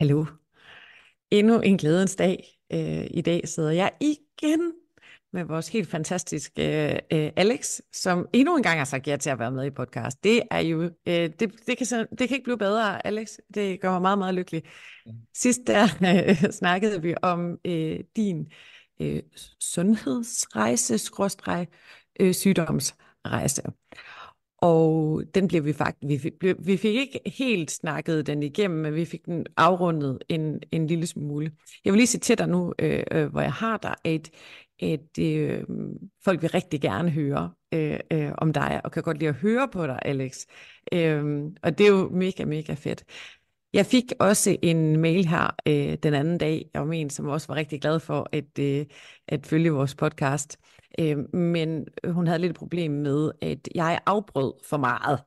Hallo. Endnu en glædens dag. Øh, I dag sidder jeg igen med vores helt fantastiske øh, Alex, som endnu en gang har sagt ja til at være med i podcast. Det er jo, øh, det, det, kan, det kan ikke blive bedre, Alex. Det gør mig meget, meget lykkelig. Mm. Sidst der snakkede vi om din sundhedsrejse, skråstreg, sygdomsrejse. Og den blev vi faktisk, vi, fik, vi fik ikke helt snakket den igennem, men vi fik den afrundet en, en lille smule. Jeg vil lige sige til dig nu, øh, øh, hvor jeg har dig, at, at øh, folk vil rigtig gerne høre øh, øh, om dig, og kan godt lide at høre på dig, Alex. Øh, og det er jo mega, mega fedt. Jeg fik også en mail her øh, den anden dag om en, som også var rigtig glad for at, øh, at følge vores podcast. Øh, men øh, hun havde lidt et problem med, at jeg afbrød for meget.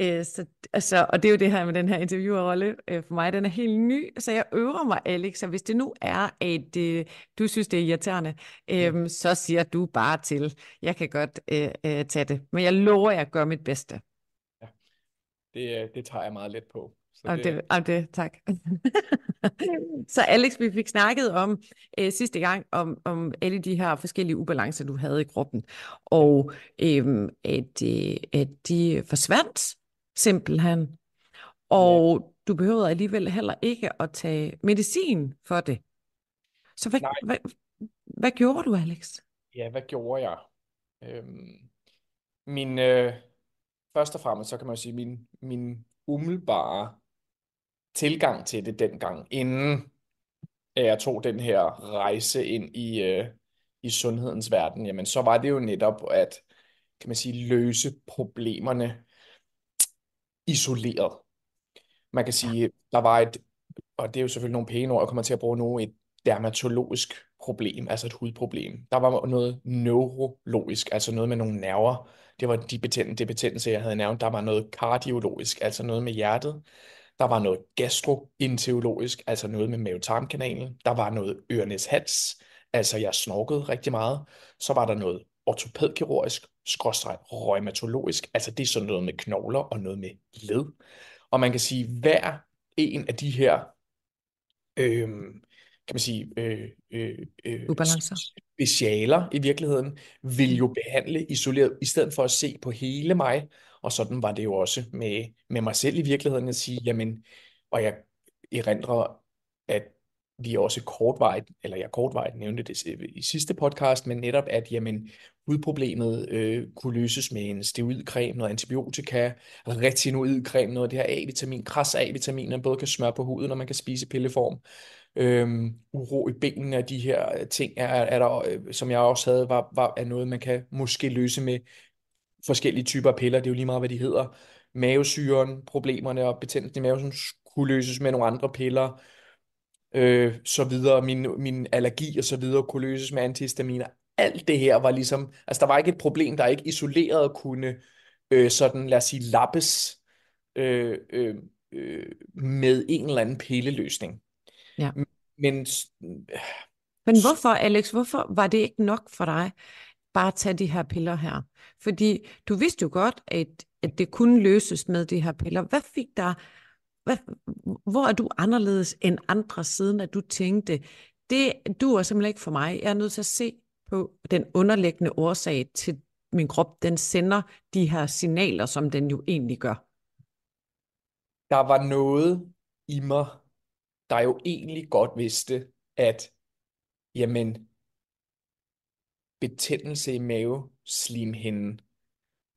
Øh, så, altså, og det er jo det her med den her interviewerrolle øh, for mig, den er helt ny, så jeg øver mig, Alex, og hvis det nu er, at øh, du synes, det er irriterende, øh, så siger du bare til, jeg kan godt øh, øh, tage det, men jeg lover, at jeg gør mit bedste. Ja, det, øh, det tager jeg meget let på. Så det... Om det, om det, tak. så Alex, vi fik snakket om øh, sidste gang, om, om alle de her forskellige ubalancer, du havde i kroppen, og øh, at, øh, at de forsvandt simpelthen, og ja. du behøvede alligevel heller ikke at tage medicin for det. Så hvad, hvad, hvad gjorde du, Alex? Ja, hvad gjorde jeg? Øhm, min, øh, først og fremmest, så kan man sige, min, min umiddelbare tilgang til det dengang, inden jeg tog den her rejse ind i, øh, i sundhedens verden, jamen så var det jo netop at, kan man sige, løse problemerne isoleret. Man kan sige, der var et, og det er jo selvfølgelig nogle pæne ord, jeg kommer til at bruge nu, et dermatologisk problem, altså et hudproblem. Der var noget neurologisk, altså noget med nogle nerver. Det var de betændelse, betændelse, jeg havde nævnt. Der var noget kardiologisk, altså noget med hjertet. Der var noget gastroenterologisk, altså noget med mavetarmkanalen. Der var noget ørenes hals, altså jeg snorkede rigtig meget. Så var der noget ortopædkirurgisk, skråstreg rheumatologisk, altså det er sådan noget med knogler og noget med led. Og man kan sige, hver en af de her øh, kan man sige, øh, øh, øh, Ubalancer. specialer i virkeligheden, vil jo behandle isoleret, i stedet for at se på hele mig, og sådan var det jo også med, med mig selv i virkeligheden at sige, jamen, og jeg erindrer, at vi også kortvejt, eller jeg kortvejt nævnte det i sidste podcast, men netop, at jamen, hudproblemet øh, kunne løses med en steroidcreme, noget antibiotika, retinoidcreme, noget af det her A-vitamin, kras A-vitamin, man både kan smøre på huden, og man kan spise pilleform. Øhm, uro i benene af de her ting, er, er der, øh, som jeg også havde, var, var, er noget, man kan måske løse med forskellige typer af piller, det er jo lige meget, hvad de hedder, mavesyren, problemerne og betændelsen i maven, som kunne løses med nogle andre piller, øh, så videre, min, min allergi og så videre kunne løses med antihistaminer. Alt det her var ligesom, altså der var ikke et problem, der ikke isoleret kunne øh, sådan, lad os sige, lappes øh, øh, øh, med en eller anden pilleløsning. Ja. Men, øh, Men hvorfor, Alex, hvorfor var det ikke nok for dig, bare tage de her piller her. Fordi du vidste jo godt, at, at det kunne løses med de her piller. Hvad fik der, hvad, hvor er du anderledes end andre siden, at du tænkte, det du er simpelthen ikke for mig. Jeg er nødt til at se på den underliggende årsag til min krop. Den sender de her signaler, som den jo egentlig gør. Der var noget i mig, der jo egentlig godt vidste, at jamen, betændelse i maveslimhinden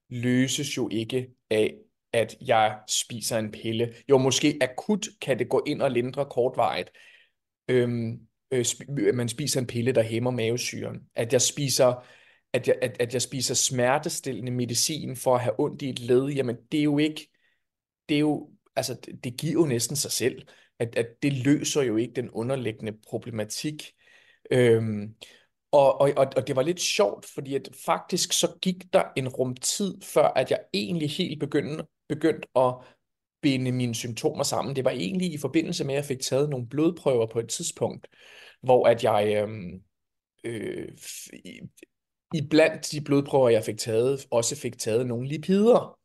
løses jo ikke af, at jeg spiser en pille. Jo, måske akut kan det gå ind og lindre kortvarigt. Øhm, øh, sp man spiser en pille, der hæmmer mavesyren. At jeg spiser at jeg, at, at jeg spiser smertestillende medicin for at have ondt i et led, jamen det er jo ikke, det er jo, altså det, det giver jo næsten sig selv, at, at det løser jo ikke den underliggende problematik. Øhm, og, og, og det var lidt sjovt, fordi at faktisk så gik der en rumtid, før at jeg egentlig helt begyndte, begyndte at binde mine symptomer sammen. Det var egentlig i forbindelse med, at jeg fik taget nogle blodprøver på et tidspunkt, hvor at jeg øhm, øh, øh, i blandt de blodprøver, jeg fik taget, også fik taget nogle lipider.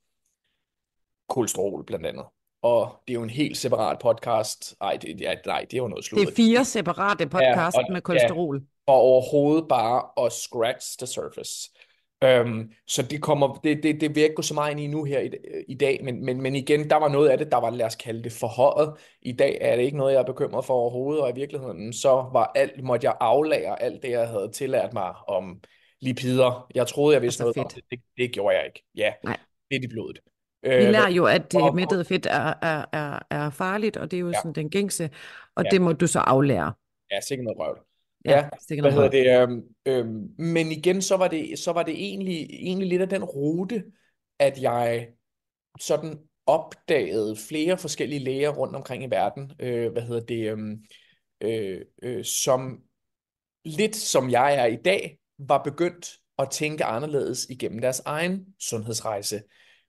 Kolesterol blandt andet. Og det er jo en helt separat podcast. Ej, det, ja, nej, det er jo noget slut. Det er fire separate podcast ja, og, med kolesterol. Ja, og overhovedet bare at scratch the surface. Øhm, så det, kommer, det, det, det vil jeg ikke gå så meget ind i nu her i, i dag, men, men, men igen, der var noget af det, der var, lad os kalde det, forhøjet. I dag er det ikke noget, jeg er bekymret for overhovedet, og i virkeligheden så var alt, måtte jeg aflære alt det, jeg havde tillært mig om lipider. Jeg troede, jeg vidste altså noget fedt. om det. det. Det gjorde jeg ikke. Ja, Nej. det er i blodet. Vi øh, lærer jo, at det mættet fedt er, er, er, er farligt, og det er jo ja. sådan den gængse, og ja. det må du så aflære. Ja, sikkert noget røvl. Ja, ja hvad hedder det? Øhm, øhm, men igen, så var det, så var det egentlig, egentlig lidt af den rute, at jeg sådan opdagede flere forskellige læger rundt omkring i verden, øh, hvad hedder det, øhm, øh, øh, som lidt som jeg er i dag, var begyndt at tænke anderledes igennem deres egen sundhedsrejse.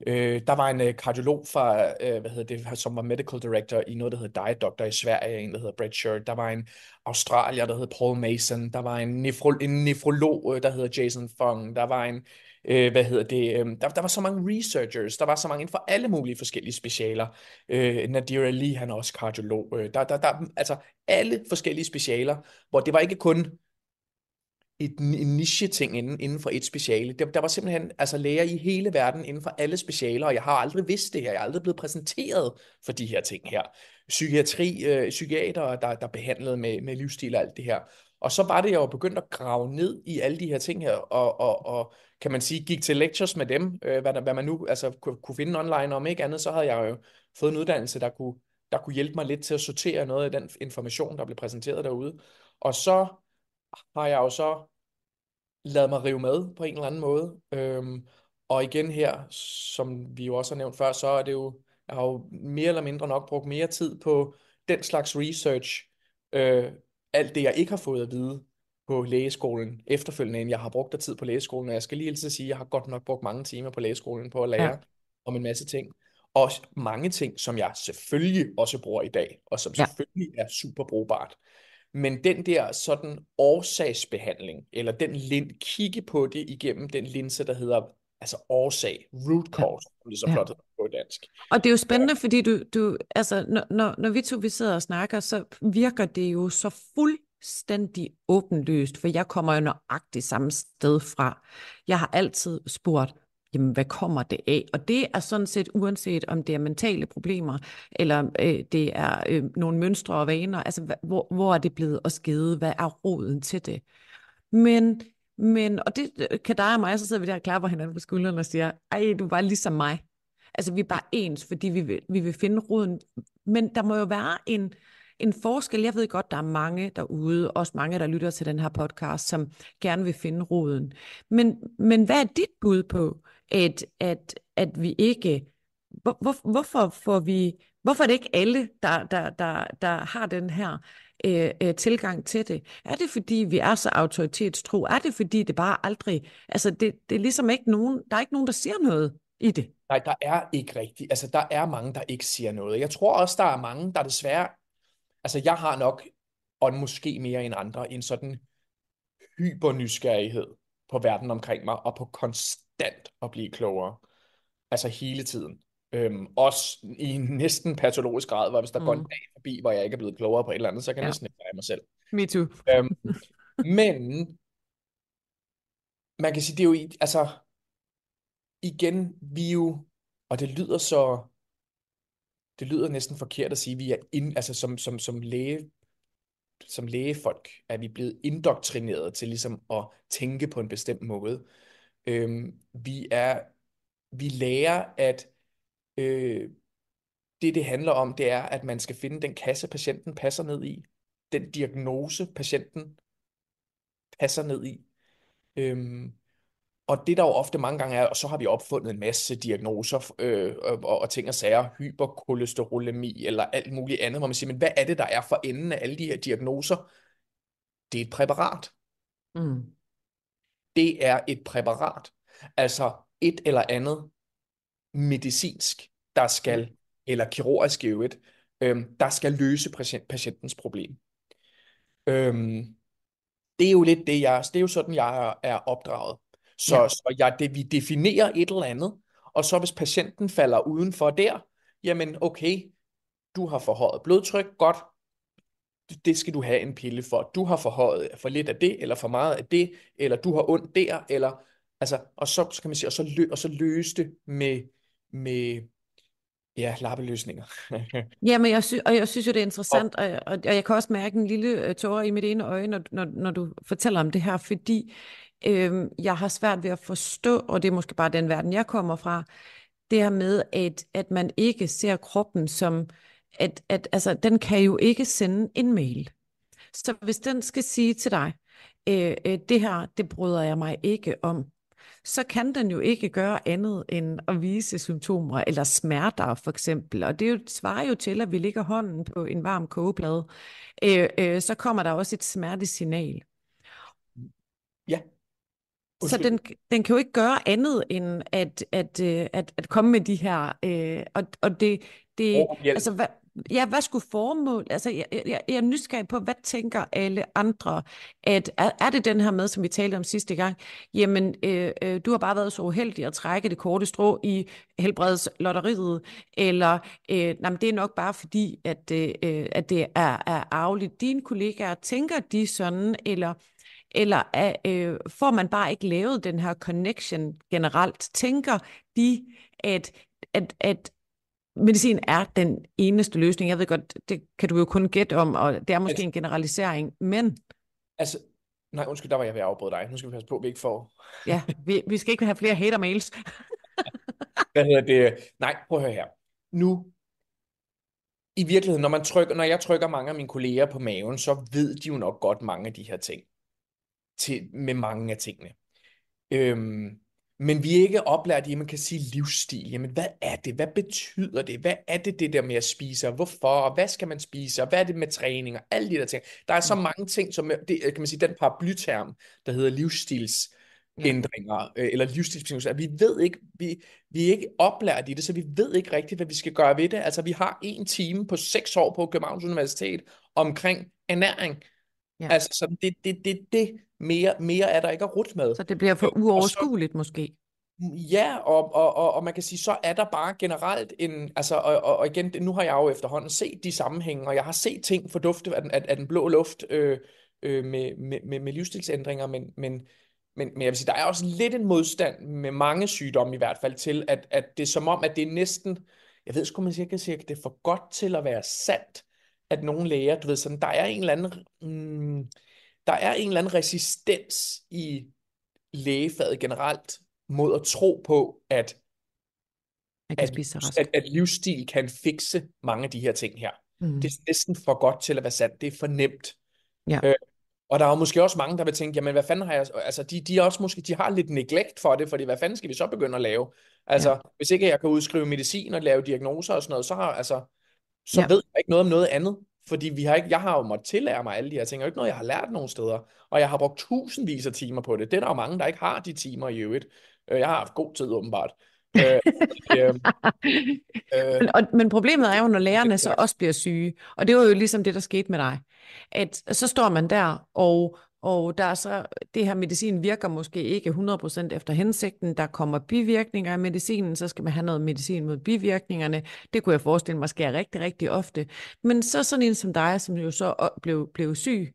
Øh, der var en øh, kardiolog fra, øh, hvad hedder det, som var medical director i noget, der hedder Diet Doctor i Sverige, en, der hedder Brett Shirt. Der var en australier, der hed Paul Mason. Der var en, nefro, en nefrolog, øh, der hedder Jason Fung. Der var en, øh, hvad hedder det, øh, der, der var så mange researchers, der var så mange inden for alle mulige forskellige specialer. Øh, Nadir Ali, han er også kardiolog. Øh, der, der, der, altså alle forskellige specialer, hvor det var ikke kun et, en niche-ting inden, inden for et speciale. Der, der var simpelthen altså, læger i hele verden inden for alle specialer, og jeg har aldrig vidst det her. Jeg er aldrig blevet præsenteret for de her ting her. Psykiatri, øh, psykiater, der, der behandlede med, med livsstil og alt det her. Og så var det, jeg var begyndt at grave ned i alle de her ting her, og, og, og kan man sige, gik til lectures med dem, øh, hvad, hvad man nu altså, kunne, kunne finde online, om ikke andet, så havde jeg jo fået en uddannelse, der kunne, der kunne hjælpe mig lidt til at sortere noget af den information, der blev præsenteret derude. Og så har jeg jo så ladet mig rive med på en eller anden måde. Øhm, og igen her, som vi jo også har nævnt før, så er det jo, jeg har jo mere eller mindre nok brugt mere tid på den slags research, øh, alt det, jeg ikke har fået at vide på lægeskolen efterfølgende, end jeg har brugt der tid på lægeskolen. Og jeg skal lige altid sige, at jeg har godt nok brugt mange timer på lægeskolen på at lære ja. om en masse ting. Og mange ting, som jeg selvfølgelig også bruger i dag, og som ja. selvfølgelig er super brugbart. Men den der sådan årsagsbehandling, eller den lin, kigge på det igennem den linse, der hedder altså årsag, root cause, ja. som det så flot på dansk. Og det er jo spændende, ja. fordi du, du altså, når, når, når vi to vi sidder og snakker, så virker det jo så fuldstændig åbenlyst, for jeg kommer jo nøjagtigt samme sted fra. Jeg har altid spurgt, jamen hvad kommer det af? Og det er sådan set uanset om det er mentale problemer, eller øh, det er øh, nogle mønstre og vaner, altså hvor, hvor er det blevet at skede, hvad er roden til det? Men, men og det øh, kan dig og mig, så sidder vi der og klapper hinanden på skulderen og siger, ej, du var ligesom mig. Altså vi er bare ens, fordi vi vil, vi vil finde roden. Men der må jo være en, øh, en forskel. Jeg ved godt, der er mange derude, også mange, der lytter til den her podcast, som gerne vil finde roden. Men, men hvad er dit bud på, at, at, at vi ikke... Hvor, hvor, hvorfor får vi... Hvorfor er det ikke alle, der, der, der, der har den her øh, øh, tilgang til det? Er det fordi, vi er så autoritetstro? Er det fordi, det bare aldrig... Altså, det, det er ligesom ikke nogen... Der er ikke nogen, der siger noget i det. Nej, der er ikke rigtigt. Altså, der er mange, der ikke siger noget. Jeg tror også, der er mange, der desværre altså jeg har nok, og måske mere end andre, en sådan hypernysgerrighed på verden omkring mig, og på konstant at blive klogere. Altså hele tiden. Øhm, også i en næsten patologisk grad, hvor hvis der mm. går en mm. dag forbi, hvor jeg ikke er blevet klogere på et eller andet, så kan ja. jeg næsten ikke mig selv. Me too. Øhm, men man kan sige, det er jo, altså igen, vi jo, og det lyder så det lyder næsten forkert at sige, at vi er ind, altså som, som, som læge, som lægefolk at vi blevet indoktrineret til ligesom at tænke på en bestemt måde. Øhm, vi er, vi lærer, at øh, det, det handler om, det er, at man skal finde den kasse, patienten passer ned i, den diagnose, patienten passer ned i. Øhm, og det der jo ofte mange gange er, og så har vi opfundet en masse diagnoser øh, og, og ting og sager, hyperkolesterolemi eller alt muligt andet, hvor man siger, men hvad er det, der er for enden af alle de her diagnoser? Det er et præparat. Mm. Det er et præparat. Altså et eller andet medicinsk, der skal, eller kirurgisk i øvrigt, øh, der skal løse patient, patientens problem. Øh, det er jo lidt det, jeg, det er jo sådan, jeg er opdraget. Så, ja. så ja, det, vi definerer et eller andet, og så hvis patienten falder udenfor der, jamen okay, du har forhøjet blodtryk, godt, det skal du have en pille for. Du har forhøjet for lidt af det, eller for meget af det, eller du har ondt der, eller altså, og så, så kan man sige, og så, lø, og så løse det med, med ja, lappeløsninger. ja, men jeg sy- og jeg synes jo, det er interessant, og, og, og jeg kan også mærke en lille øh, tårer i mit ene øje, når, når, når du fortæller om det her, fordi øh, jeg har svært ved at forstå, og det er måske bare den verden, jeg kommer fra, det her med, at, at man ikke ser kroppen som, at, at altså, den kan jo ikke sende en mail. Så hvis den skal sige til dig, øh, øh, det her, det bryder jeg mig ikke om, så kan den jo ikke gøre andet end at vise symptomer eller smerter for eksempel. Og det jo, svarer jo til, at vi ligger hånden på en varm kogeplade. Øh, øh, så kommer der også et smertesignal. Så den, den kan jo ikke gøre andet end at, at, øh, at, at komme med de her... Øh, og, og det... det oh, altså, hvad, ja, hvad skulle formålet? Altså, jeg, jeg, jeg er nysgerrig på, hvad tænker alle andre? At, er, er det den her med, som vi talte om sidste gang? Jamen, øh, øh, du har bare været så uheldig at trække det korte strå i helbredslotteriet, eller øh, nej, men det er nok bare fordi, at, øh, øh at det er, er arveligt. Dine kollegaer, tænker de sådan, eller eller er, øh, får man bare ikke lavet den her connection generelt? Tænker de, at, at, at medicin er den eneste løsning? Jeg ved godt, det kan du jo kun gætte om, og det er måske altså, en generalisering, men... Altså, nej, undskyld, der var jeg ved at afbryde dig. Nu skal vi passe på, at vi ikke får... ja, vi, vi skal ikke have flere hater-mails. Hvad hedder det? Nej, prøv at høre her. Nu i virkeligheden, når, man trykker, når jeg trykker mange af mine kolleger på maven, så ved de jo nok godt mange af de her ting til, med mange af tingene. Øhm, men vi er ikke oplært i, at man kan sige livsstil. Jamen, hvad er det? Hvad betyder det? Hvad er det, det der med at spise? hvorfor? Og hvad skal man spise? Og hvad er det med træning? Og alle de der ting. Der er så mm. mange ting, som det, øh, kan man sige, den par blyterm, der hedder livsstils ændringer øh, eller livsstilsbetingelser. Vi ved ikke, vi, vi er ikke oplært i det, så vi ved ikke rigtigt, hvad vi skal gøre ved det. Altså, vi har en time på seks år på Københavns Universitet omkring ernæring. Ja. Altså, så det, det, det, det, mere, mere er der ikke at rutte med. Så det bliver for øh, uoverskueligt så, måske? Ja, og, og, og, og man kan sige, så er der bare generelt en, altså, og, og, og igen, nu har jeg jo efterhånden set de sammenhænge, og jeg har set ting fordufte af den, af, af den blå luft øh, øh, med, med, med, med livsstilsændringer, men, men, men, men jeg vil sige, der er også lidt en modstand med mange sygdomme i hvert fald til, at, at det er som om, at det er næsten, jeg ved sgu, man siger, kan sige, at det er for godt til at være sandt, at nogle læger, du ved sådan, der er en eller anden, mm, der er en eller anden resistens i lægefaget generelt mod at tro på, at, at, at, at livsstil kan fikse mange af de her ting her. Mm. Det er næsten for godt til at være sandt. Det er for nemt. Ja. Øh, og der er jo måske også mange, der vil tænke, jamen hvad fanden har jeg, altså de, de, er også måske, de har lidt neglect for det, fordi hvad fanden skal vi så begynde at lave? Altså, ja. hvis ikke jeg kan udskrive medicin og lave diagnoser og sådan noget, så har, altså, så ja. ved jeg ikke noget om noget andet. Fordi vi har ikke, jeg har jo måttet tillære mig alle de her ting, og ikke noget, jeg har lært nogen steder. Og jeg har brugt tusindvis af timer på det. Det er der jo mange, der ikke har de timer i øvrigt. Øh, jeg har haft god tid åbenbart. Øh, øh, øh, men, og, men problemet er jo, når lærerne så også bliver syge, og det var jo ligesom det, der skete med dig, at så står man der, og og der er så, det her medicin virker måske ikke 100% efter hensigten. Der kommer bivirkninger af medicinen, så skal man have noget medicin mod bivirkningerne. Det kunne jeg forestille mig sker rigtig, rigtig ofte. Men så sådan en som dig, som jo så blev, blev syg,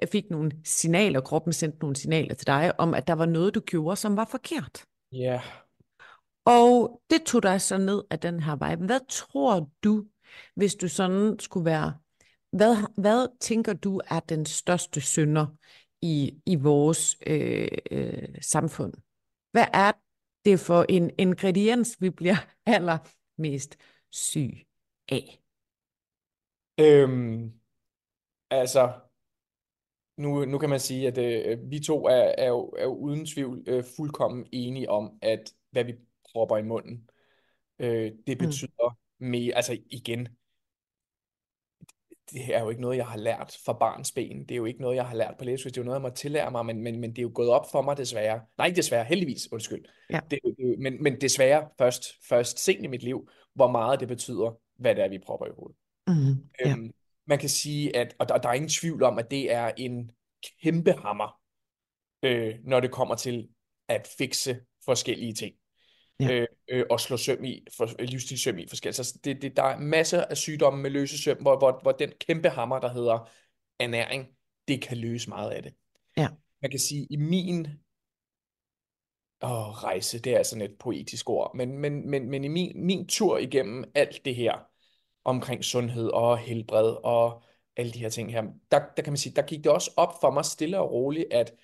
jeg fik nogle signaler, kroppen sendte nogle signaler til dig, om at der var noget, du gjorde, som var forkert. Ja. Yeah. Og det tog dig så ned af den her vej. Hvad tror du, hvis du sådan skulle være, hvad, hvad tænker du er den største synder i, i vores øh, øh, samfund. Hvad er det for en ingrediens, vi bliver allermest syg af? Øhm, altså, nu, nu kan man sige, at øh, vi to er, er, jo, er jo uden tvivl øh, fuldkommen enige om, at hvad vi propper i munden, øh, det mm. betyder mm. mere, altså igen, det er jo ikke noget, jeg har lært fra barns ben. Det er jo ikke noget, jeg har lært på læsehus. Det er jo noget, jeg må tillære mig, men, men, men det er jo gået op for mig desværre. Nej, ikke desværre, heldigvis, undskyld. Ja. Det, det, men, men desværre først, først sent i mit liv, hvor meget det betyder, hvad det er, vi propper i hovedet. Mm, ja. øhm, man kan sige, at og der, der er ingen tvivl om, at det er en kæmpe hammer, øh, når det kommer til at fikse forskellige ting ja. Øh, øh, og slå søm i, for, øh, livsstilssøm i forskelligt. Så det, det, der er masser af sygdomme med løse søm, hvor, hvor, hvor den kæmpe hammer, der hedder ernæring, det kan løse meget af det. Ja. Man kan sige, i min åh, rejse, det er sådan et poetisk ord, men, men, men, men i min, min tur igennem alt det her, omkring sundhed og helbred og alle de her ting her, der, der kan man sige, der gik det også op for mig stille og roligt, at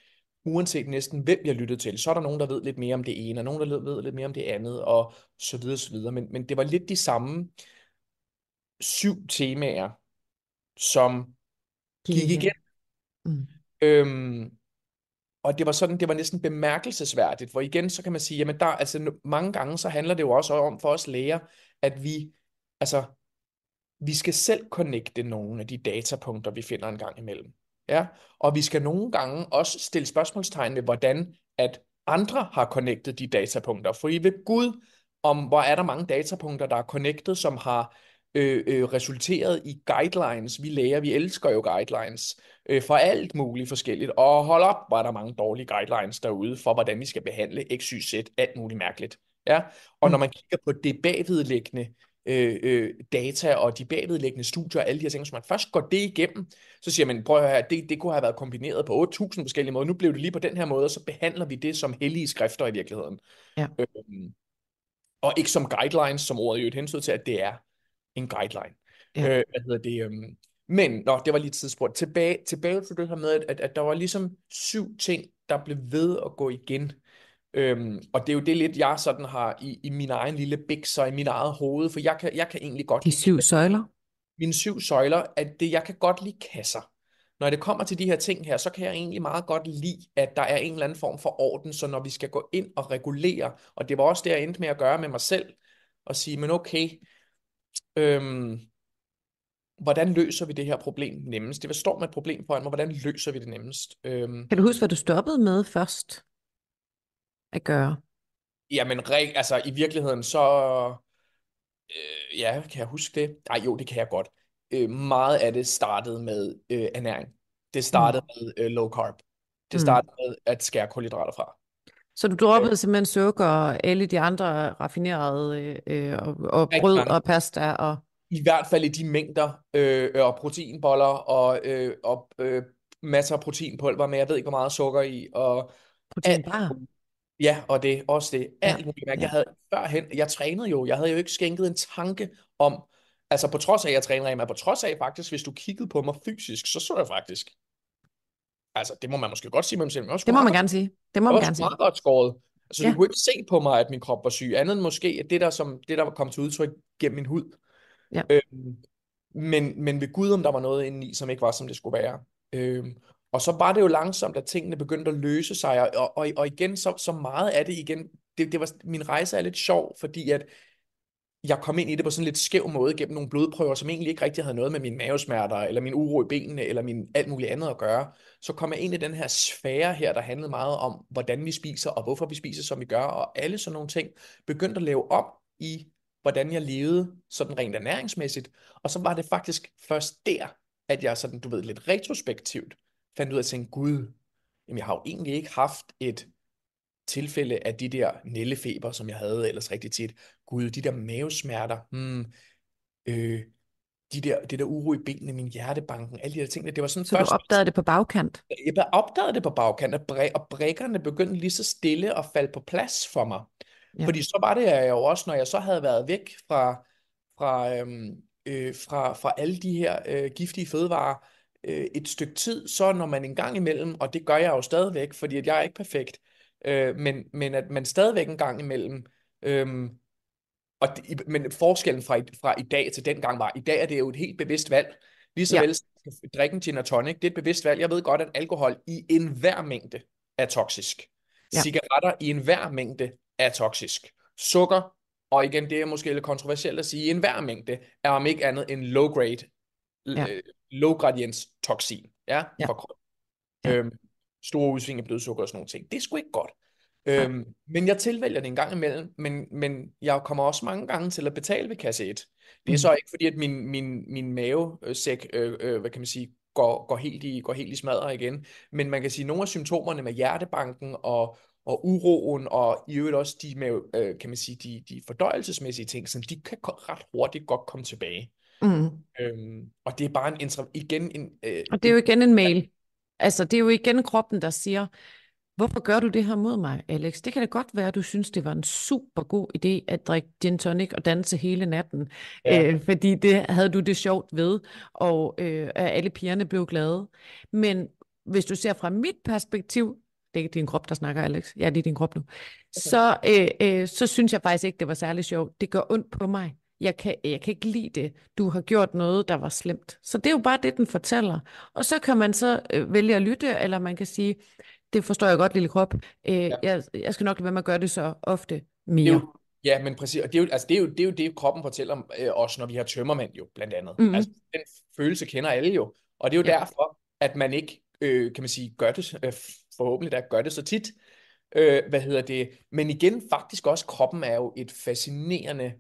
uanset næsten hvem jeg lyttede til, så er der nogen, der ved lidt mere om det ene, og nogen, der ved lidt mere om det andet, og så videre, så videre. Men, men det var lidt de samme syv temaer, som gik igen. Mm. Øhm, og det var sådan, det var næsten bemærkelsesværdigt, hvor igen, så kan man sige, jamen der, altså mange gange, så handler det jo også om for os læger, at vi, altså, vi skal selv connecte nogle af de datapunkter, vi finder en gang imellem. Ja, og vi skal nogle gange også stille spørgsmålstegn ved, hvordan at andre har connectet de datapunkter. For I ved Gud, om hvor er der mange datapunkter, der er connectet, som har øh, øh, resulteret i guidelines. Vi læger, vi elsker jo guidelines øh, for alt muligt forskelligt. Og hold op, hvor er der mange dårlige guidelines derude for, hvordan vi skal behandle XYZ, z, alt muligt mærkeligt. Ja? Og mm. når man kigger på det bagvedliggende Øh, øh, data og de bagvedliggende studier og alle de her ting. Hvis man først går det igennem, så siger man, prøv at høre her, det, det kunne have været kombineret på 8.000 forskellige måder, nu blev det lige på den her måde, og så behandler vi det som hellige skrifter i virkeligheden. Ja. Øhm, og ikke som guidelines, som ordet jo et hensyn til, at det er en guideline. Ja. Øh, hvad hedder det? Øhm, men, nå, det var lige et Tilbage, tilbage til det her med, at, at der var ligesom syv ting, der blev ved at gå igen Øhm, og det er jo det lidt, jeg sådan har i, i min egen lille bikser, i min eget hoved, for jeg kan, jeg kan egentlig godt... De syv søjler? Mine syv søjler, at det, jeg kan godt lide kasser. Når det kommer til de her ting her, så kan jeg egentlig meget godt lide, at der er en eller anden form for orden, så når vi skal gå ind og regulere, og det var også det, jeg endte med at gøre med mig selv, og sige, men okay, øhm, hvordan løser vi det her problem nemmest? Det står med et problem foran mig, hvordan løser vi det nemmest? Øhm, kan du huske, hvad du stoppede med først? at gøre? Jamen, altså i virkeligheden, så... Øh, ja, kan jeg huske det? Nej, jo, det kan jeg godt. Øh, meget af det startede med øh, ernæring. Det startede mm. med øh, low carb. Det mm. startede med at skære kulhydrater fra. Så du droppede øh, simpelthen sukker og alle de andre raffinerede øh, øh og, og brød mange. og pasta og... I hvert fald i de mængder øh, og proteinboller og, øh, og øh, masser af proteinpulver, men jeg ved ikke, hvor meget sukker i. Og, proteinbar? Ja, og det også det. Alt muligt. Ja. Jeg havde førhen, jeg trænede jo, jeg havde jo ikke skænket en tanke om, altså på trods af, at jeg træner Rema, på trods af faktisk, hvis du kiggede på mig fysisk, så så jeg faktisk. Altså, det må man måske godt sige med mig selv. Men også det må meget, man gerne sige. Det må man gerne sige. Jeg var godt skåret. Altså, ja. du kunne ikke se på mig, at min krop var syg. Andet end måske at det, der, som, det, der kom til udtryk gennem min hud. Ja. Øhm, men, men ved Gud, om der var noget indeni, som ikke var, som det skulle være. Øhm, og så var det jo langsomt, at tingene begyndte at løse sig, og, og, og igen, så, så meget af det igen, det, det var, min rejse er lidt sjov, fordi at jeg kom ind i det på sådan en lidt skæv måde gennem nogle blodprøver, som egentlig ikke rigtig havde noget med mine mavesmerter, eller min uro i benene, eller min alt muligt andet at gøre. Så kom jeg ind i den her sfære her, der handlede meget om, hvordan vi spiser, og hvorfor vi spiser, som vi gør, og alle sådan nogle ting, begyndte at lave op i, hvordan jeg levede sådan rent ernæringsmæssigt. Og så var det faktisk først der, at jeg sådan, du ved, lidt retrospektivt fandt ud af at tænke, gud, jamen jeg har jo egentlig ikke haft et tilfælde af de der nællefeber, som jeg havde ellers rigtig tit. Gud, de der mavesmerter, hmm, øh, de der, det der uro i benene, min hjertebanken, alle de der ting. Det var sådan så først, du opdagede det på bagkant? Jeg opdagede det på bagkant, og, bræ, og brækkerne begyndte lige så stille at falde på plads for mig. Ja. Fordi så var det jeg jo også, når jeg så havde været væk fra, fra, øhm, øh, fra, fra alle de her øh, giftige fødevarer, øh, et stykke tid, så når man en gang imellem, og det gør jeg jo stadigvæk, fordi at jeg er ikke perfekt, øh, men, men at man stadigvæk en gang imellem, øh, og det, men forskellen fra, fra i dag til dengang var, i dag er det jo et helt bevidst valg, lige så ja. vel drikke en gin og tonic, det er et bevidst valg. Jeg ved godt, at alkohol i enhver mængde er toksisk. Ja. Cigaretter i enhver mængde er toksisk. Sukker, og igen, det er måske lidt kontroversielt at sige, i enhver mængde er om ikke andet end low grade ja. Øh, gradients toksin ja, ja. for kroppen. Ja. Øhm, store udsving af blodsukker og sådan nogle ting. Det er sgu ikke godt. Ja. Øhm, men jeg tilvælger det en gang imellem, men, men jeg kommer også mange gange til at betale ved kasse 1. Det er mm. så ikke fordi, at min, min, min mavesæk, øh, øh, hvad kan man sige, går, går, helt i, går helt i smadret igen. Men man kan sige, at nogle af symptomerne med hjertebanken og, og uroen, og i øvrigt også de, med, øh, kan man sige, de, de fordøjelsesmæssige ting, som de kan ret hurtigt godt komme tilbage. Mm. Øhm, og det er bare en, igen en... Øh, og det er jo igen en mail. Altså, det er jo igen kroppen, der siger, hvorfor gør du det her mod mig, Alex? Det kan da godt være, at du synes, det var en super god idé at drikke gin tonic og danse hele natten, ja. øh, fordi det havde du det sjovt ved, og øh, alle pigerne blev glade. Men hvis du ser fra mit perspektiv, det er ikke din krop, der snakker, Alex. Ja, det er din krop nu. Okay. Så, øh, øh, så synes jeg faktisk ikke, det var særlig sjovt. Det gør ondt på mig jeg kan, jeg kan ikke lide det, du har gjort noget, der var slemt. Så det er jo bare det, den fortæller. Og så kan man så øh, vælge at lytte, eller man kan sige, det forstår jeg godt, lille krop, øh, ja. jeg, jeg skal nok lade være med at gøre det så ofte mere. jo, ja, men præcis, og det er, jo, altså, det, er jo, det er jo det, kroppen fortæller øh, os, når vi har tømmermænd jo, blandt andet. Mm. Altså, den følelse kender alle jo, og det er jo ja. derfor, at man ikke, øh, kan man sige, gør det, øh, forhåbentlig der gør det så tit, øh, hvad hedder det, men igen faktisk også kroppen er jo et fascinerende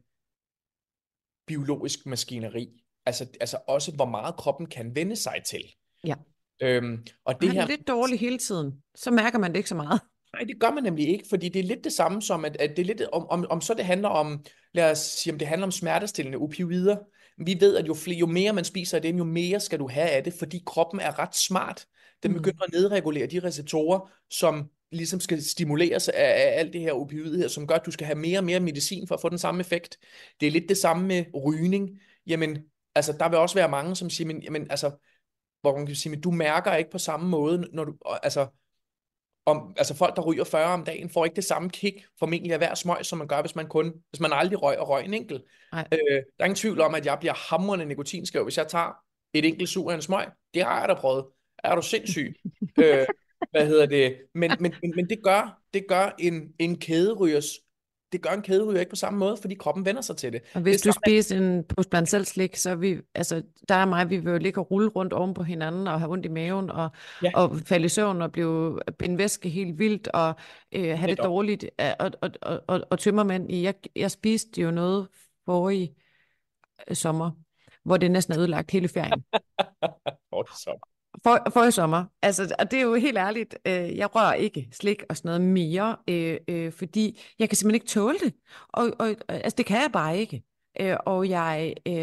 biologisk maskineri. Altså, altså også, hvor meget kroppen kan vende sig til. Ja. Øhm, og det her... er lidt dårlig hele tiden, så mærker man det ikke så meget. Nej, det gør man nemlig ikke, fordi det er lidt det samme som, at, at det er lidt, om, om, om så det handler om, lad os sige, om det handler om smertestillende opioider. Vi ved, at jo, flere, jo mere man spiser af dem, jo mere skal du have af det, fordi kroppen er ret smart. Den mm. begynder mm. at nedregulere de receptorer, som ligesom skal stimuleres af, af alt det her her, som gør, at du skal have mere og mere medicin for at få den samme effekt. Det er lidt det samme med rygning. Jamen, altså, der vil også være mange, som siger, men, jamen, altså, hvor man kan sige, men du mærker ikke på samme måde, når du, altså, om, altså folk, der ryger 40 om dagen, får ikke det samme kick formentlig af hver smøg, som man gør, hvis man kun, hvis man aldrig røger, og røg en enkelt. Øh, der er ingen tvivl om, at jeg bliver hamrende nikotinskæv, hvis jeg tager et enkelt sug af en smøg. Det har jeg da prøvet. Er du sindssyg? øh, hvad hedder det? Men, men, men, men det gør, det gør en, en kæderygers det gør en kæderyger ikke på samme måde, fordi kroppen vender sig til det. Og hvis det du spiser en pose blandt selv slik, så vi, altså, der er mig, vi vil jo ligge og rulle rundt oven på hinanden, og have ondt i maven, og, ja. og falde i søvn, og blive en væske helt vildt, og øh, have det, det dårligt, øh, og, og, og, og, og tømmermænd. Jeg, jeg spiste jo noget forrige øh, sommer, hvor det næsten er ødelagt hele ferien. For, for i sommer. Altså, og det er jo helt ærligt, øh, jeg rører ikke slik og sådan noget mere, øh, øh, fordi jeg kan simpelthen ikke tåle det. Og, og, altså, det kan jeg bare ikke. Øh, og jeg, øh,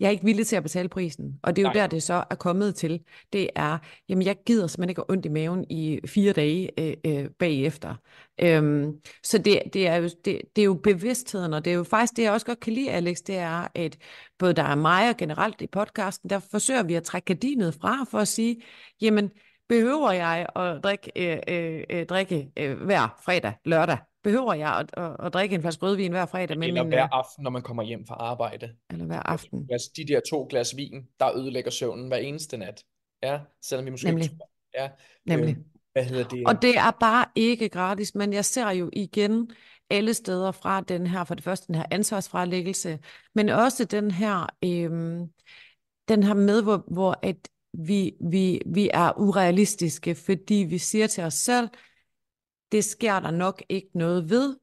jeg er ikke villig til at betale prisen. Og det er jo Nej. der, det så er kommet til. Det er, jamen jeg gider simpelthen ikke ondt i maven i fire dage øh, øh, bagefter. Øhm, så det, det, er jo, det, det er jo bevidstheden, og det er jo faktisk det, jeg også godt kan lide, Alex, det er, at både der er mig og generelt i podcasten, der forsøger vi at trække gardinet fra for at sige, jamen, behøver jeg at drikke, øh, øh, øh, drikke øh, hver fredag, lørdag? Behøver jeg at, at, at drikke en flaske rødvin hver fredag? eller min, hver øh, aften, når man kommer hjem fra arbejde. Eller hver aften. Altså, de der to glas vin, der ødelægger søvnen hver eneste nat. Ja, selvom vi måske Nemlig. Tror, ja, Nemlig. Øh, hvad hedder det? Og det er bare ikke gratis, men jeg ser jo igen alle steder fra den her, for det første den her ansvarsfralæggelse, men også den her, øhm, den her med, hvor, hvor at vi, vi, vi er urealistiske, fordi vi siger til os selv, det sker der nok ikke noget ved.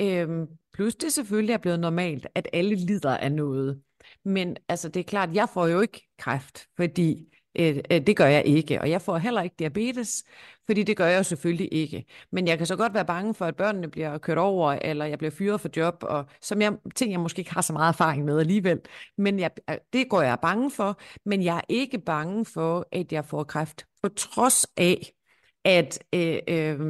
Øhm, plus det selvfølgelig er blevet normalt, at alle lider af noget. Men altså, det er klart, jeg får jo ikke kræft, fordi Øh, øh, det gør jeg ikke, og jeg får heller ikke diabetes, fordi det gør jeg selvfølgelig ikke. Men jeg kan så godt være bange for, at børnene bliver kørt over, eller jeg bliver fyret for job, og som jeg, ting, jeg måske ikke har så meget erfaring med alligevel. Men jeg, øh, det går jeg bange for, men jeg er ikke bange for, at jeg får kræft, på trods af, at øh, øh,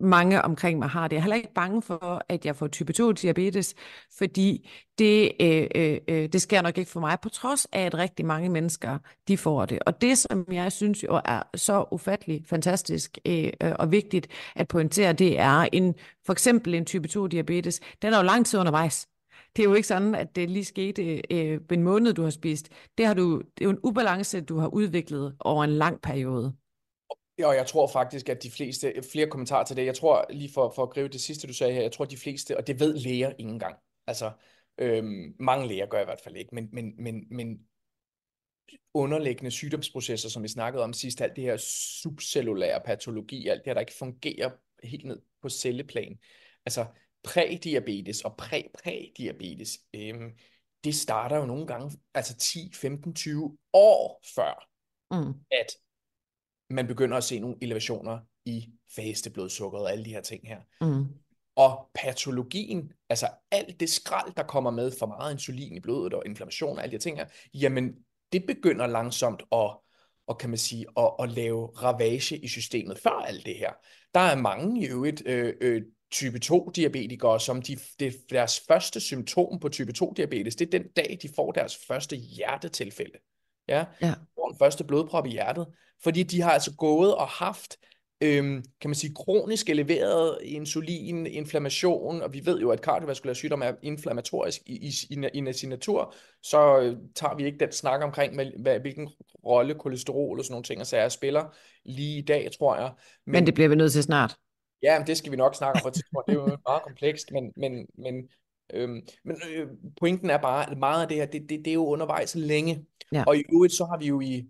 mange omkring mig har det. Jeg er heller ikke bange for, at jeg får type 2 diabetes, fordi det, øh, øh, øh, det sker nok ikke for mig, på trods af, at rigtig mange mennesker de får det. Og det, som jeg synes jo er så ufattelig fantastisk øh, øh og vigtigt at pointere, det er en for eksempel en type 2 diabetes, den er jo lang tid undervejs. Det er jo ikke sådan, at det lige skete øh, en måned, du har spist. Det, har du, det er jo en ubalance, du har udviklet over en lang periode. Ja, og jeg tror faktisk, at de fleste, flere kommentarer til det, jeg tror lige for, for at gribe det sidste, du sagde her, jeg tror de fleste, og det ved læger ingen gang, altså øhm, mange læger gør i hvert fald ikke, men, men, men, men underliggende sygdomsprocesser, som vi snakkede om sidst, alt det her subcellulære patologi, alt det her, der ikke fungerer helt ned på celleplan, altså prædiabetes og præ-prædiabetes, øhm, det starter jo nogle gange, altså 10, 15, 20 år før, mm. at man begynder at se nogle elevationer i faste blodsukker og alle de her ting her. Mm. Og patologien, altså alt det skrald, der kommer med for meget insulin i blodet og inflammation og alle de her ting her, jamen det begynder langsomt at, og kan man sige, at, at lave ravage i systemet før alt det her. Der er mange i øvrigt øh, øh, type 2-diabetikere, som de, det, deres første symptom på type 2-diabetes, det er den dag, de får deres første hjertetilfælde. Ja, ja. får første blodprop i hjertet, fordi de har altså gået og haft øhm, kan man sige, kronisk eleveret insulin, inflammation, og vi ved jo, at kardiovaskulær sygdom er inflammatorisk i, i, i, i sin natur, så øh, tager vi ikke den snak omkring, med, hvad, hvilken rolle kolesterol og sådan nogle ting og sager spiller lige i dag, tror jeg. Men, men det bliver vi nødt til snart. Ja, men det skal vi nok snakke om for tidspunkt. Det er jo meget komplekst, men, men, men, øhm, men øh, pointen er bare, at meget af det her, det, det, det er jo undervejs længe. Ja. Og i øvrigt, så har vi jo i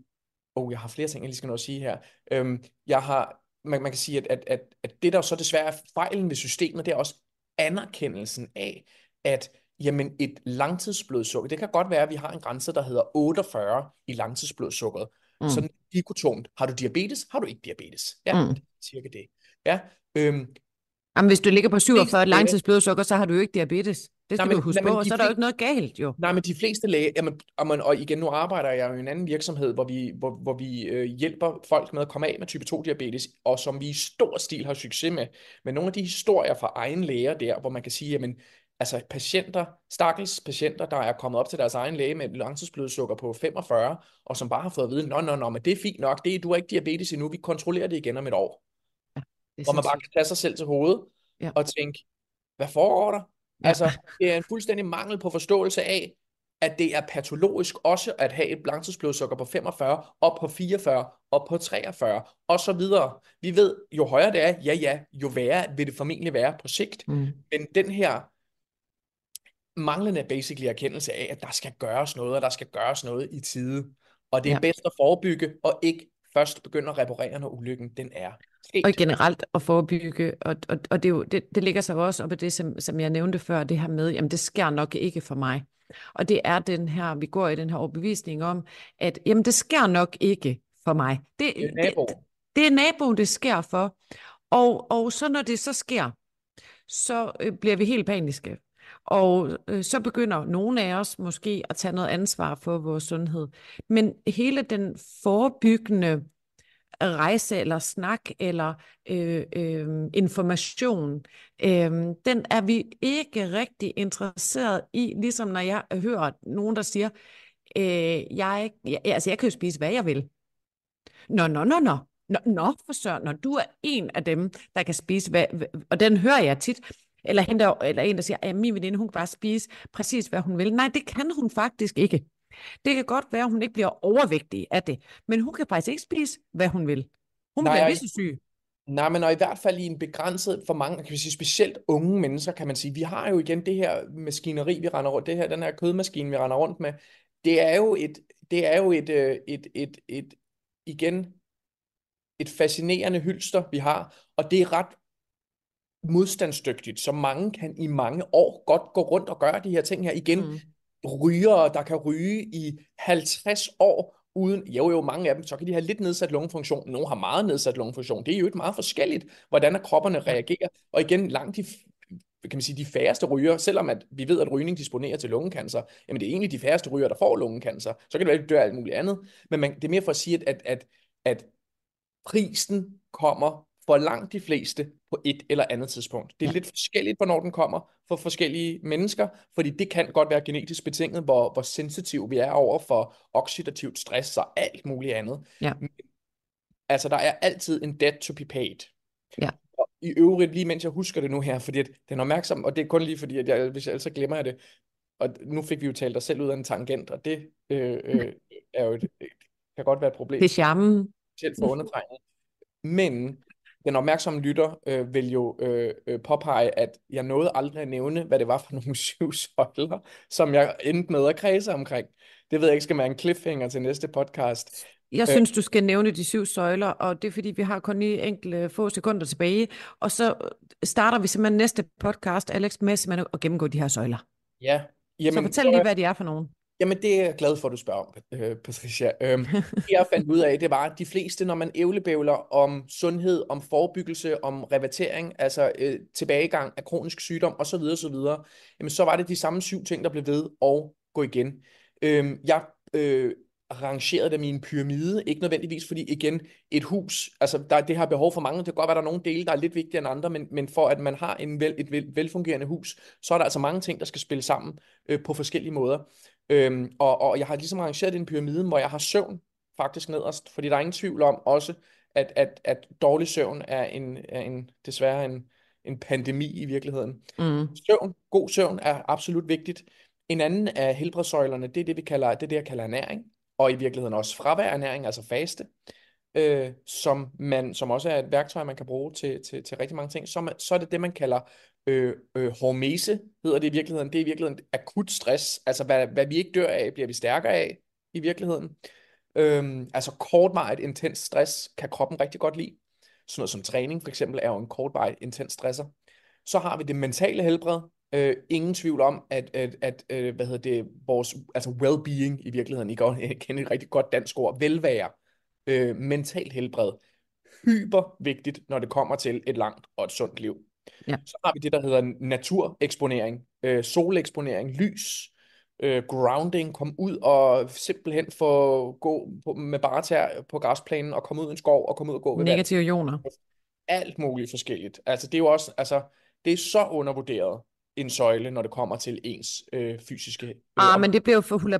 oh, jeg har flere ting, jeg lige skal nå at sige her. Øhm, jeg har, man, man kan sige, at, at, at, at det der så desværre er fejlen ved systemet, det er også anerkendelsen af, at jamen et langtidsblodsukker, det kan godt være, at vi har en grænse, der hedder 48 i langtidsblodsukkeret. Mm. Sådan dikotomt. Har du diabetes? Har du ikke diabetes? Ja, mm. det er cirka det. Ja, øhm, Jamen, hvis du ligger på 47 langtidsblodsukker, så har du jo ikke diabetes. Det skal nej, men, du huske nej, på, og så er der jo ikke noget galt, jo. Nej, men de fleste læger, jamen, man, og igen, nu arbejder jeg jo i en anden virksomhed, hvor vi, hvor, hvor vi øh, hjælper folk med at komme af med type 2-diabetes, og som vi i stor stil har succes med. Men nogle af de historier fra egen læger der, hvor man kan sige, jamen, altså patienter, stakkels patienter, der er kommet op til deres egen læge med et langtidsblodsukker på 45, og som bare har fået at vide, nå, nå, nå, men det er fint nok, det, er, du har ikke diabetes endnu, vi kontrollerer det igen om et år hvor man bare kan tage sig selv til hovedet ja. og tænke, hvad foregår der? Ja. Altså, det er en fuldstændig mangel på forståelse af, at det er patologisk også at have et langtidsblodsukker på 45, og på 44, og på 43, og så videre. Vi ved, jo højere det er, ja ja, jo værre vil det formentlig være på sigt. Mm. Men den her manglende basically erkendelse af, at der skal gøres noget, og der skal gøres noget i tide. Og det er ja. bedst at forebygge, og ikke først begynde at reparere, når ulykken den er Fint. Og generelt at forebygge, og, og, og det, jo, det, det ligger sig også op af det, som, som jeg nævnte før, det her med, jamen det sker nok ikke for mig. Og det er den her, vi går i den her overbevisning om, at jamen det sker nok ikke for mig. Det, det er naboen. Det, det er naboen, det sker for. Og, og så når det så sker, så øh, bliver vi helt paniske. Og øh, så begynder nogle af os måske at tage noget ansvar for vores sundhed. Men hele den forebyggende rejse eller snak eller øh, øh, information. Øh, den er vi ikke rigtig interesseret i, ligesom når jeg hører nogen, der siger, øh, jeg, jeg, altså jeg kan jo spise, hvad jeg vil. Nå, nå, nå, nå. Nå, for så, når du er en af dem, der kan spise, hvad, og den hører jeg tit, eller, hende, der, eller en, der siger, at min veninde, hun kan bare spise præcis, hvad hun vil. Nej, det kan hun faktisk ikke. Det kan godt være, at hun ikke bliver overvægtig af det, men hun kan faktisk ikke spise, hvad hun vil. Hun Nej, bliver vist syg. Nej, men og i hvert fald i en begrænset, for mange, kan vi sige, specielt unge mennesker, kan man sige, vi har jo igen det her maskineri, vi render rundt, det her, den her kødmaskine, vi render rundt med, det er jo et, det er jo et, et, øh, et, et, et igen, et fascinerende hylster, vi har, og det er ret modstandsdygtigt, så mange kan i mange år godt gå rundt og gøre de her ting her. Igen, mm rygere, der kan ryge i 50 år, uden, jo jo, mange af dem, så kan de have lidt nedsat lungefunktion, nogle har meget nedsat lungefunktion. Det er jo ikke meget forskelligt, hvordan kropperne reagerer. Og igen, langt de kan man sige, de færreste ryger, selvom at vi ved, at rygning disponerer til lungekancer, jamen det er egentlig de færreste ryger, der får lungekancer. Så kan det være, at de dør alt muligt andet. Men man, det er mere for at sige, at, at, at prisen kommer for langt de fleste på et eller andet tidspunkt. Det er ja. lidt forskelligt, hvornår den kommer for forskellige mennesker, fordi det kan godt være genetisk betinget, hvor, hvor sensitiv vi er over for oxidativt stress og alt muligt andet. Ja. Men, altså, der er altid en debt to be paid. Ja. Og I øvrigt, lige mens jeg husker det nu her, fordi at den er opmærksom, og det er kun lige fordi, at jeg, hvis jeg så glemmer jeg det, og nu fik vi jo talt os selv ud af en tangent, og det øh, øh, er jo et, kan godt være et problem. Det er charmen. Selv for undertegnet. Men den opmærksomme lytter øh, vil jo øh, øh, påpege, at jeg nåede aldrig at nævne, hvad det var for nogle syv søjler, som jeg endte med at kredse omkring. Det ved jeg ikke skal være en cliffhanger til næste podcast. Jeg øh, synes, du skal nævne de syv søjler, og det er fordi, vi har kun lige enkelte få sekunder tilbage. Og så starter vi simpelthen næste podcast, Alex, med at gennemgå de her søjler. Ja. Jamen, så fortæl lige, hvad de er for nogen. Jamen, det er jeg glad for, at du spørger om, øh, Patricia. Øhm, det jeg fandt ud af, det var, at de fleste, når man ævlebævler om sundhed, om forebyggelse, om revertering, altså øh, tilbagegang af kronisk sygdom osv., osv., jamen, så var det de samme syv ting, der blev ved at gå igen. Øhm, jeg øh, rangerede dem i en pyramide, ikke nødvendigvis, fordi igen, et hus, altså der, det har behov for mange, det kan godt være, der er nogle dele, der er lidt vigtigere end andre, men, men for at man har en vel, et vel, velfungerende hus, så er der altså mange ting, der skal spille sammen øh, på forskellige måder. Øhm, og, og jeg har ligesom arrangeret en pyramide, hvor jeg har søvn faktisk nederst, fordi der er ingen tvivl om også, at, at, at dårlig søvn er, en, er en, desværre en, en pandemi i virkeligheden. Mm. Søvn, god søvn er absolut vigtigt. En anden af helbredsøjlerne, det er det, vi kalder, det, er det jeg kalder ernæring, og i virkeligheden også fravær ernæring, altså faste, øh, som, man, som også er et værktøj, man kan bruge til, til, til rigtig mange ting. Så, man, så er det det, man kalder øh, øh, hormese, hedder det i virkeligheden. Det er i virkeligheden akut stress. Altså, hvad, hvad vi ikke dør af, bliver vi stærkere af i virkeligheden. Øhm, altså kortvarigt intens stress kan kroppen rigtig godt lide. Sådan noget som træning for eksempel er jo en kortvarigt intens stresser. Så har vi det mentale helbred. Øh, ingen tvivl om, at, at, at at øh, hvad hedder det, vores altså well-being i virkeligheden, I går, kende et rigtig godt dansk ord, velvære, øh, mentalt helbred, hyper vigtigt, når det kommer til et langt og et sundt liv. Ja. Så har vi det, der hedder natureksponering, øh, soleksponering, lys, øh, grounding, kom ud og simpelthen få gå på, med bare tær på græsplænen og komme ud i en skov og komme ud og gå ved Negative ioner. Alt muligt forskelligt. Altså det er jo også, altså det er så undervurderet en søjle, når det kommer til ens øh, fysiske... Ah, men det bliver jo for hula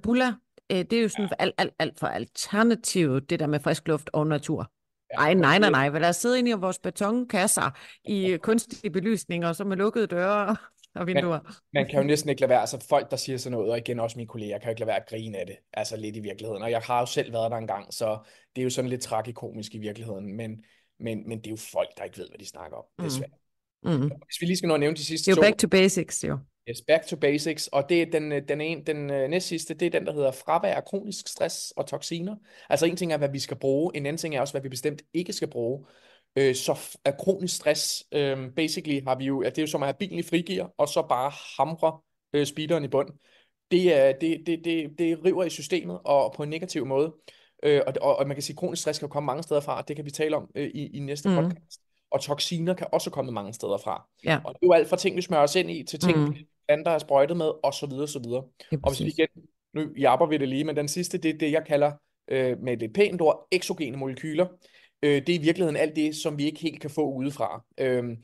øh, Det er jo sådan ja. alt, alt, alt for alternativet, det der med frisk luft og natur. Ej, nej, nej, nej. lad os sidde inde i vores betonkasser i kunstig belysning, og så med lukkede døre og vinduer. Man, man kan jo næsten ikke lade være, altså folk, der siger sådan noget, og igen også mine kolleger, kan jo ikke lade være at grine af det, altså lidt i virkeligheden. Og jeg har jo selv været der engang, så det er jo sådan lidt tragikomisk i virkeligheden, men, men, men det er jo folk, der ikke ved, hvad de snakker om, mm. desværre. Mm. Mm. Hvis vi lige skal nå at nævne de sidste det er to... back to basics, jo. Yes, back to basics, og det er den, øh, den, en, den øh, næst sidste, det er den, der hedder fravær af kronisk stress og toksiner. Altså en ting er, hvad vi skal bruge, en anden ting er også, hvad vi bestemt ikke skal bruge. Øh, så er kronisk stress, øh, basically har vi jo, at det er jo som at have bilen i frigiver, og så bare hamre øh, speederen i bund. Det, er, det, det, det, det river i systemet, og på en negativ måde. Øh, og, og, og man kan sige, at kronisk stress kan jo komme mange steder fra, og det kan vi tale om øh, i, i næste mm. podcast og toksiner kan også komme mange steder fra. Ja. Og det er jo alt fra ting, vi smører os ind i, til ting, mm. planter er sprøjtet med, og så videre, og så videre. Ja, og hvis vi igen, nu japper vi det lige, men den sidste, det er det, jeg kalder øh, med et lidt pænt ord, eksogene molekyler. Øh, det er i virkeligheden alt det, som vi ikke helt kan få udefra. Øhm, øh,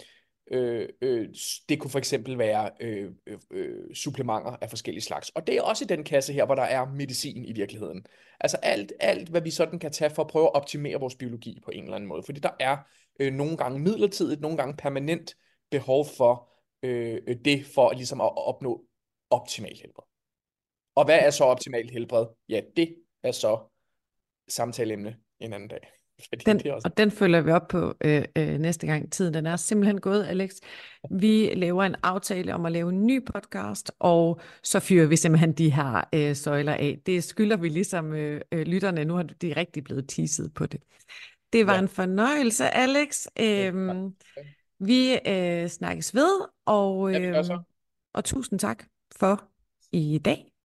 Øh, øh, det kunne for eksempel være øh, øh, øh, supplementer af forskellige slags. Og det er også i den kasse her, hvor der er medicin i virkeligheden. Altså alt, alt, hvad vi sådan kan tage for at prøve at optimere vores biologi på en eller anden måde. Fordi der er øh, nogle gange midlertidigt, nogle gange permanent behov for øh, øh, det, for ligesom at opnå optimal helbred. Og hvad er så optimal helbred? Ja, det er så samtaleemne en anden dag. Fordi den, det også... Og den følger vi op på øh, øh, næste gang. Tiden den er simpelthen gået, Alex. Vi laver en aftale om at lave en ny podcast, og så fyrer vi simpelthen de her øh, søjler af. Det skylder vi ligesom øh, øh, lytterne. Nu har de rigtig blevet teaset på det. Det var ja. en fornøjelse, Alex. Øhm, vi øh, snakkes ved, og, øh, og tusind tak for i dag.